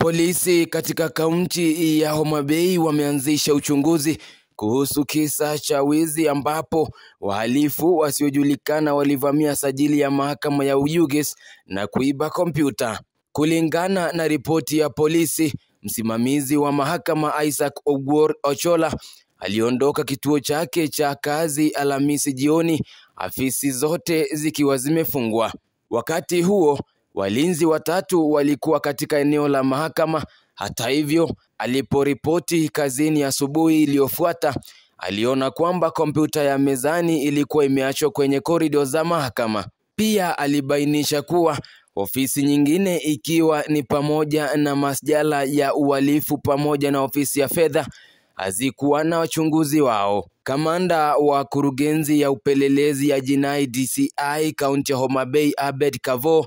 Polisi katika kaunti ya Homa Bay wameanzisha uchunguzi kuhusu kisa cha wizi ambapo wahalifu wasiojulikana walivamia sajili ya mahakama ya Uyugis na kuiba kompyuta. Kulingana na ripoti ya polisi, msimamizi wa mahakama Isaac Ogwor Ochola aliondoka kituo chake cha kazi Alhamisi jioni, afisi zote zikiwa zimefungwa. Wakati huo Walinzi watatu walikuwa katika eneo la mahakama. Hata hivyo, aliporipoti kazini asubuhi iliyofuata, aliona kwamba kompyuta ya mezani ilikuwa imeachwa kwenye korido za mahakama. Pia alibainisha kuwa ofisi nyingine ikiwa ni pamoja na masjala ya uhalifu pamoja na ofisi ya fedha hazikuwa na wachunguzi wao. Kamanda wa kurugenzi ya upelelezi ya jinai DCI kaunti ya Homa Bay, Abed Kavo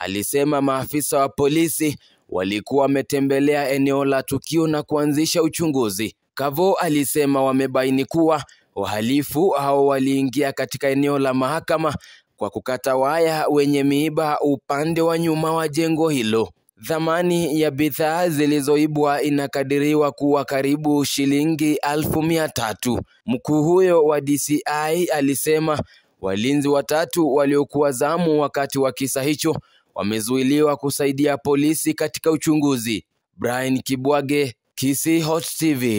alisema maafisa wa polisi walikuwa wametembelea eneo la tukio na kuanzisha uchunguzi. Kavo alisema wamebaini kuwa wahalifu hao waliingia katika eneo la mahakama kwa kukata waya wenye miiba upande wa nyuma wa jengo hilo. Thamani ya bidhaa zilizoibwa inakadiriwa kuwa karibu shilingi alfu mia tatu. Mkuu huyo wa DCI alisema walinzi watatu waliokuwa zamu wakati wa kisa hicho wamezuiliwa kusaidia polisi katika uchunguzi. Brian Kibwage, Kisi Hot TV.